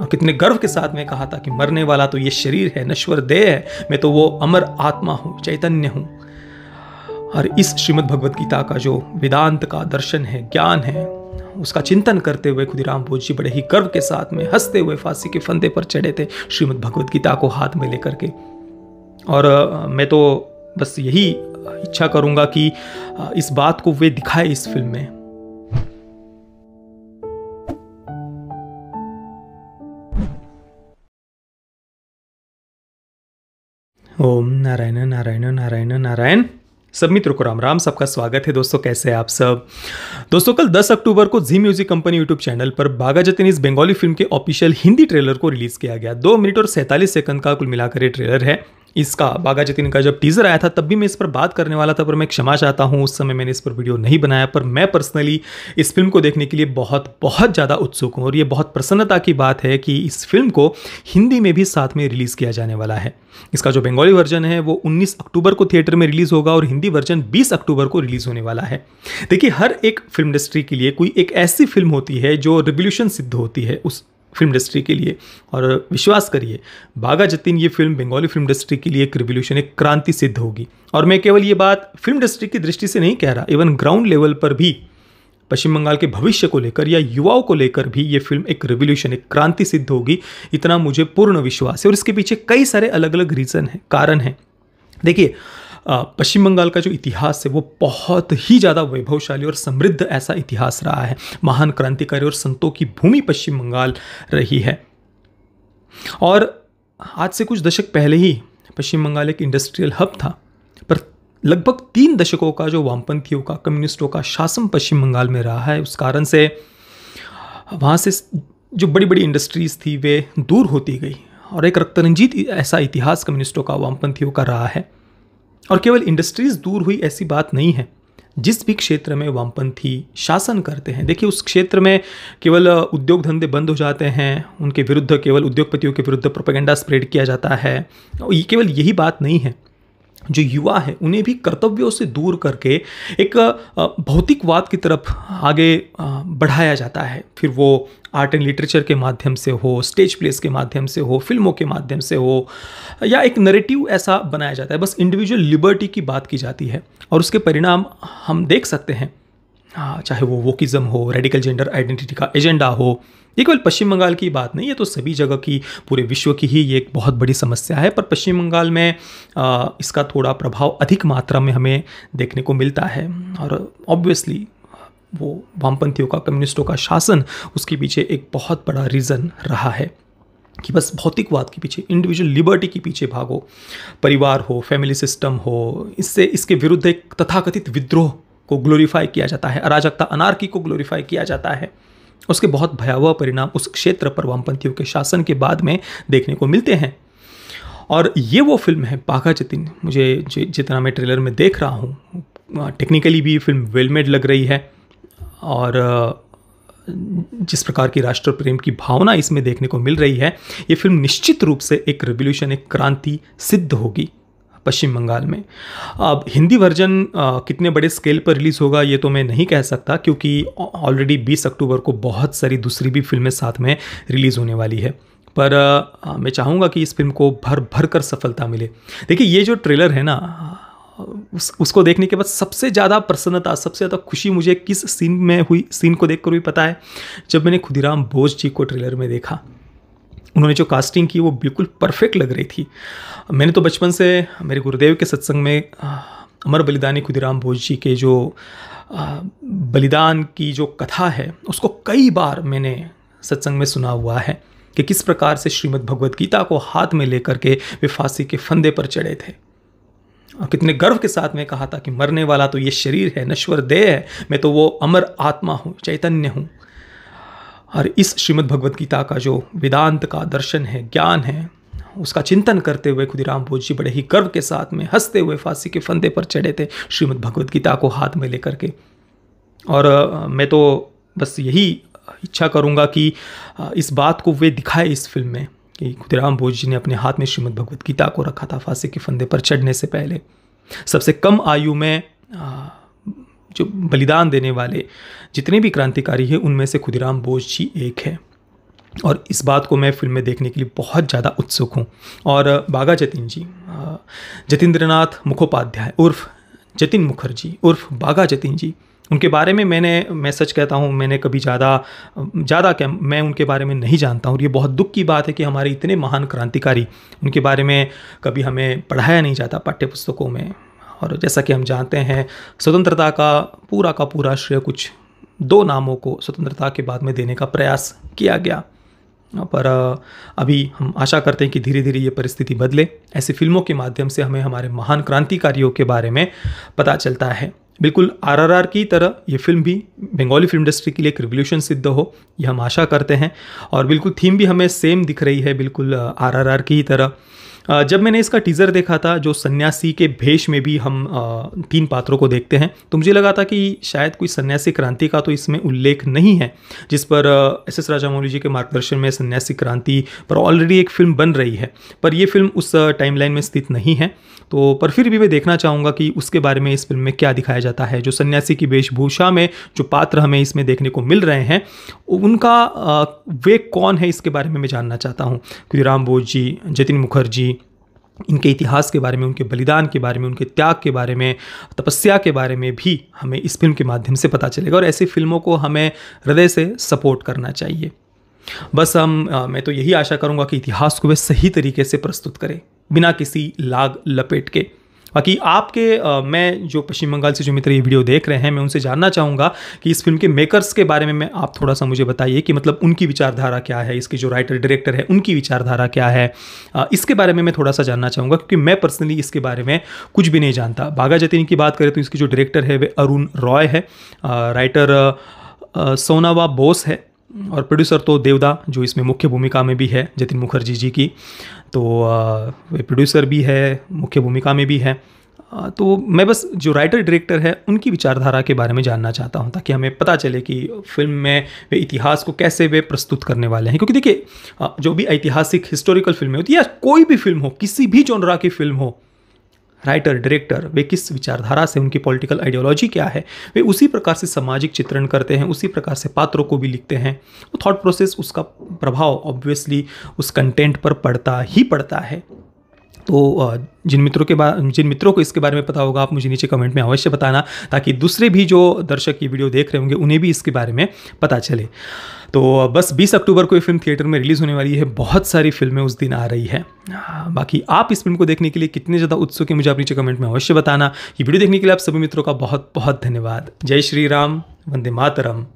और कितने गर्व के साथ मैं कहा था कि मरने वाला तो ये शरीर है नश्वर देह है मैं तो वो अमर आत्मा हूँ चैतन्य हूँ और इस श्रीमद् भगवत गीता का जो वेदांत का दर्शन है ज्ञान है उसका चिंतन करते हुए खुदीराम बोझ जी बड़े ही गर्व के साथ में हंसते हुए फांसी के फंदे पर चढ़े थे श्रीमद् भगवत गीता को हाथ में लेकर के और मैं तो बस यही इच्छा करूँगा कि इस बात को वे दिखाए इस फिल्म में ओम नारायण नारायण नारायण नारायण सब मित्रों को राम राम सबका स्वागत है दोस्तों कैसे आप सब दोस्तों कल 10 अक्टूबर को Zee music company YouTube channel पर बागा जतिन इस बंगाली फिल्म के ऑफिशियल हिंदी ट्रेलर को रिलीज किया गया दो मिनट और सैंतालीस सेकंड का कुल मिलाकर ये ट्रेलर है इसका बागा जतिन का जब टीज़र आया था तब भी मैं इस पर बात करने वाला था पर मैं क्षमा चाहता हूँ उस समय मैंने इस पर वीडियो नहीं बनाया पर मैं पर्सनली इस फिल्म को देखने के लिए बहुत बहुत ज़्यादा उत्सुक हूँ और ये बहुत प्रसन्नता की बात है कि इस फिल्म को हिंदी में भी साथ में रिलीज़ किया जाने वाला है इसका जो बंगाली वर्जन है वो 19 अक्टूबर को थिएटर में रिलीज़ होगा और हिंदी वर्जन 20 अक्टूबर को रिलीज़ होने वाला है देखिए हर एक फिल्म इंडस्ट्री के लिए कोई एक ऐसी फिल्म होती है जो रिवोल्यूशन सिद्ध होती है उस फिल्म इंडस्ट्री के लिए और विश्वास करिए बागा जतीन ये फिल्म बंगाली फिल्म इंडस्ट्री के लिए एक रिवोल्यूशन एक क्रांति सिद्ध होगी और मैं केवल ये बात फिल्म इंडस्ट्री की दृष्टि से नहीं कह रहा इवन ग्राउंड लेवल पर भी पश्चिम बंगाल के भविष्य को लेकर या युवाओं को लेकर भी ये फिल्म एक रिवोल्यूशन एक क्रांति सिद्ध होगी इतना मुझे पूर्ण विश्वास है और इसके पीछे कई सारे अलग अलग रीज़न हैं कारण हैं देखिए पश्चिम बंगाल का जो इतिहास है वो बहुत ही ज़्यादा वैभवशाली और समृद्ध ऐसा इतिहास रहा है महान क्रांतिकारी और संतों की भूमि पश्चिम बंगाल रही है और आज से कुछ दशक पहले ही पश्चिम बंगाल एक इंडस्ट्रियल हब था पर लगभग तीन दशकों का जो वामपंथियों का कम्युनिस्टों का शासन पश्चिम बंगाल में रहा है उस कारण से वहाँ से जो बड़ी बड़ी इंडस्ट्रीज़ थी वे दूर होती गई और एक रक्तरंजीत ऐसा इतिहास कम्युनिस्टों का वामपंथियों का रहा है और केवल इंडस्ट्रीज दूर हुई ऐसी बात नहीं है जिस भी क्षेत्र में वामपंथी शासन करते हैं देखिए उस क्षेत्र में केवल उद्योग धंधे बंद हो जाते हैं उनके विरुद्ध केवल उद्योगपतियों के विरुद्ध प्रोपेगेंडा स्प्रेड किया जाता है ये केवल यही बात नहीं है जो युवा हैं उन्हें भी कर्तव्यों से दूर करके एक भौतिकवाद की तरफ आगे बढ़ाया जाता है फिर वो आर्ट एंड लिटरेचर के माध्यम से हो स्टेज प्लेस के माध्यम से हो फिल्मों के माध्यम से हो या एक नरेटिव ऐसा बनाया जाता है बस इंडिविजुअल लिबर्टी की बात की जाती है और उसके परिणाम हम देख सकते हैं हाँ, चाहे वो वोकिज़म हो रेडिकल जेंडर आइडेंटिटी का एजेंडा हो ये केवल पश्चिम बंगाल की बात नहीं है तो सभी जगह की पूरे विश्व की ही ये एक बहुत बड़ी समस्या है पर पश्चिम बंगाल में आ, इसका थोड़ा प्रभाव अधिक मात्रा में हमें देखने को मिलता है और ऑब्वियसली वो वामपंथियों का कम्युनिस्टों का शासन उसके पीछे एक बहुत बड़ा रीज़न रहा है कि बस भौतिकवाद के पीछे इंडिविजुअल लिबर्टी के पीछे भागो परिवार हो फैमिली सिस्टम हो इससे इसके विरुद्ध एक तथाकथित विद्रोह को ग्लोरीफाई किया जाता है अराजकता अनारकी को ग्लोरीफाई किया जाता है उसके बहुत भयावह परिणाम उस क्षेत्र पर वामपंथियों के शासन के बाद में देखने को मिलते हैं और ये वो फिल्म है पाखा जतिन मुझे जितना मैं ट्रेलर में देख रहा हूँ टेक्निकली भी फिल्म वेल मेड लग रही है और जिस प्रकार की राष्ट्र प्रेम की भावना इसमें देखने को मिल रही है ये फिल्म निश्चित रूप से एक रेवोल्यूशन एक क्रांति सिद्ध होगी पश्चिम बंगाल में अब हिंदी वर्जन कितने बड़े स्केल पर रिलीज़ होगा ये तो मैं नहीं कह सकता क्योंकि ऑलरेडी 20 अक्टूबर को बहुत सारी दूसरी भी फिल्में साथ में रिलीज़ होने वाली है पर आ, मैं चाहूँगा कि इस फिल्म को भर भर कर सफलता मिले देखिए ये जो ट्रेलर है ना उस, उसको देखने के बाद सबसे ज़्यादा प्रसन्नता सबसे ज़्यादा खुशी मुझे किस सीन में हुई सीन को देखकर हुई पता है जब मैंने खुदीराम बोस जी को ट्रेलर में देखा उन्होंने जो कास्टिंग की वो बिल्कुल परफेक्ट लग रही थी मैंने तो बचपन से मेरे गुरुदेव के सत्संग में अमर बलिदानी खुदीराम बोझ जी के जो बलिदान की जो कथा है उसको कई बार मैंने सत्संग में सुना हुआ है कि किस प्रकार से श्रीमद् भगवद गीता को हाथ में लेकर के वे फांसी के फंदे पर चढ़े थे और कितने गर्व के साथ मैं कहा था कि मरने वाला तो ये शरीर है नश्वर देह है मैं तो वो अमर आत्मा हूँ चैतन्य हूँ और इस श्रीमद् भगवत गीता का जो वेदांत का दर्शन है ज्ञान है उसका चिंतन करते हुए खुदीराम बोझ जी बड़े ही गर्व के साथ में हंसते हुए फांसी के फंदे पर चढ़े थे श्रीमद् भगवत गीता को हाथ में लेकर के और मैं तो बस यही इच्छा करूँगा कि इस बात को वे दिखाए इस फिल्म में कि खुदीराम बोझ जी ने अपने हाथ में श्रीमद् भगवत गीता को रखा था फांसी के फंदे पर चढ़ने से पहले सबसे कम आयु में जो बलिदान देने वाले जितने भी क्रांतिकारी हैं उनमें से खुदिराम बोस जी एक है और इस बात को मैं फिल्म में देखने के लिए बहुत ज़्यादा उत्सुक हूँ और बागा जतिन जी जतेंद्रनाथ मुखोपाध्याय उर्फ जतिन मुखर्जी उर्फ बागा जतिन जी उनके बारे में मैंने मैं सच कहता हूँ मैंने कभी ज़्यादा ज़्यादा क्या मैं उनके बारे में नहीं जानता हूँ और ये बहुत दुख की बात है कि हमारे इतने महान क्रांतिकारी उनके बारे में कभी हमें पढ़ाया नहीं जाता पाठ्य पुस्तकों में और जैसा कि हम जानते हैं स्वतंत्रता का पूरा का पूरा श्रेय कुछ दो नामों को स्वतंत्रता के बाद में देने का प्रयास किया गया पर अभी हम आशा करते हैं कि धीरे धीरे ये परिस्थिति बदले ऐसी फिल्मों के माध्यम से हमें हमारे महान क्रांतिकारियों के बारे में पता चलता है बिल्कुल आरआरआर की तरह ये फिल्म भी बंगाली फिल्म इंडस्ट्री के लिए एक रिवोल्यूशन सिद्ध हो ये हम आशा करते हैं और बिल्कुल थीम भी हमें सेम दिख रही है बिल्कुल आरआरआर की ही तरह जब मैंने इसका टीज़र देखा था जो सन्यासी के भेष में भी हम तीन पात्रों को देखते हैं तो मुझे लगा था कि शायद कोई सन्यासी क्रांति का तो इसमें उल्लेख नहीं है जिस पर एस एस राजामौली जी के मार्गदर्शन में सन्यासी क्रांति पर ऑलरेडी एक फिल्म बन रही है पर यह फिल्म उस टाइमलाइन में स्थित नहीं है तो पर फिर भी मैं देखना चाहूँगा कि उसके बारे में इस फिल्म में क्या दिखाया जाता है जो सन्यासी की वेशभूषा में जो पात्र हमें इसमें देखने को मिल रहे हैं उनका वे कौन है इसके बारे में मैं जानना चाहता हूँ क्योंकि राम बोझ जी जतिन मुखर्जी इनके इतिहास के बारे में उनके बलिदान के बारे में उनके त्याग के बारे में तपस्या के बारे में भी हमें इस फिल्म के माध्यम से पता चलेगा और ऐसी फिल्मों को हमें हृदय से सपोर्ट करना चाहिए बस हम आ, मैं तो यही आशा करूँगा कि इतिहास को वे सही तरीके से प्रस्तुत करें बिना किसी लाग लपेट के बाकी आपके आ, मैं जो पश्चिम बंगाल से जो मित्र ये वीडियो देख रहे हैं मैं उनसे जानना चाहूँगा कि इस फिल्म के मेकर्स के बारे में मैं आप थोड़ा सा मुझे बताइए कि मतलब उनकी विचारधारा क्या है इसके जो राइटर डायरेक्टर है उनकी विचारधारा क्या है आ, इसके बारे में मैं थोड़ा सा जानना चाहूँगा क्योंकि मैं पर्सनली इसके बारे में कुछ भी नहीं जानता बागा जतीन की बात करें तो इसकी जो डायरेक्टर है वे अरुण रॉय है राइटर सोनावा बोस है और प्रोड्यूसर तो देवदा जो इसमें मुख्य भूमिका में भी है जतिन मुखर्जी जी की तो वे प्रोड्यूसर भी है मुख्य भूमिका में भी है तो मैं बस जो राइटर डायरेक्टर है उनकी विचारधारा के बारे में जानना चाहता हूँ ताकि हमें पता चले कि फिल्म में वे इतिहास को कैसे वे प्रस्तुत करने वाले हैं क्योंकि देखिए जो भी ऐतिहासिक हिस्टोरिकल फिल्में होती है या कोई भी फिल्म हो किसी भी जोनरा की फिल्म हो राइटर डायरेक्टर वे किस विचारधारा से उनकी पॉलिटिकल आइडियोलॉजी क्या है वे उसी प्रकार से सामाजिक चित्रण करते हैं उसी प्रकार से पात्रों को भी लिखते हैं वो थॉट प्रोसेस उसका प्रभाव ऑब्वियसली उस कंटेंट पर पड़ता ही पड़ता है तो जिन मित्रों के बारे जिन मित्रों को इसके बारे में पता होगा आप मुझे नीचे कमेंट में अवश्य बताना ताकि दूसरे भी जो दर्शक ये वीडियो देख रहे होंगे उन्हें भी इसके बारे में पता चले तो बस 20 अक्टूबर को ये फिल्म थिएटर में रिलीज़ होने वाली है बहुत सारी फिल्में उस दिन आ रही है बाकी आप इस फिल्म को देखने के लिए कितने ज़्यादा उत्सुक हैं मुझे आप नीचे कमेंट में अवश्य बताना ये वीडियो देखने के लिए आप सभी मित्रों का बहुत बहुत धन्यवाद जय श्री राम वंदे मातरम